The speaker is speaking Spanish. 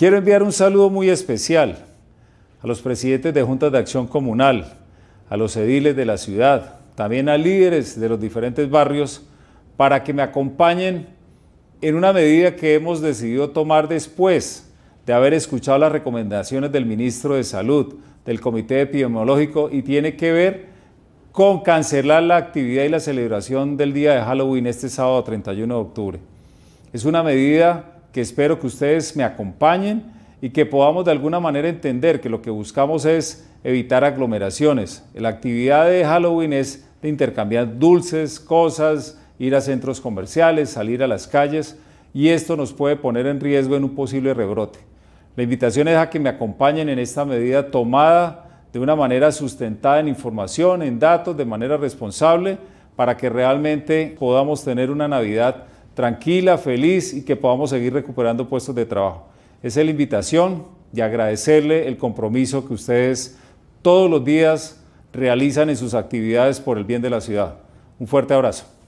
Quiero enviar un saludo muy especial a los presidentes de juntas de acción comunal, a los ediles de la ciudad, también a líderes de los diferentes barrios, para que me acompañen en una medida que hemos decidido tomar después de haber escuchado las recomendaciones del ministro de Salud, del Comité Epidemiológico, y tiene que ver con cancelar la actividad y la celebración del día de Halloween este sábado 31 de octubre. Es una medida que espero que ustedes me acompañen y que podamos de alguna manera entender que lo que buscamos es evitar aglomeraciones. La actividad de Halloween es de intercambiar dulces, cosas, ir a centros comerciales, salir a las calles y esto nos puede poner en riesgo en un posible rebrote. La invitación es a que me acompañen en esta medida tomada de una manera sustentada en información, en datos, de manera responsable, para que realmente podamos tener una Navidad tranquila, feliz y que podamos seguir recuperando puestos de trabajo. es la invitación y agradecerle el compromiso que ustedes todos los días realizan en sus actividades por el bien de la ciudad. Un fuerte abrazo.